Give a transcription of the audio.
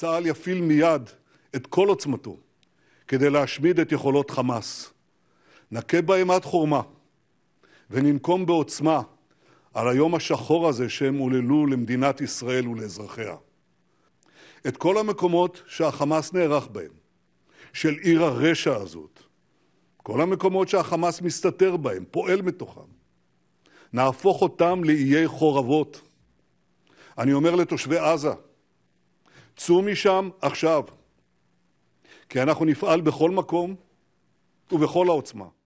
צה"ל יפעיל מיד את כל עוצמתו כדי להשמיד את יכולות חמאס. נכה בהם עד חורמה וננקום בעוצמה על היום השחור הזה שהם עוללו למדינת ישראל ולאזרחיה. את כל המקומות שהחמאס נערך בהם, של עיר הרשע הזאת, כל המקומות שהחמאס מסתתר בהם, פועל מתוכם, נהפוך אותם לאיי חורבות. אני אומר לתושבי עזה, צאו משם עכשיו, כי אנחנו נפעל בכל מקום ובכל העוצמה.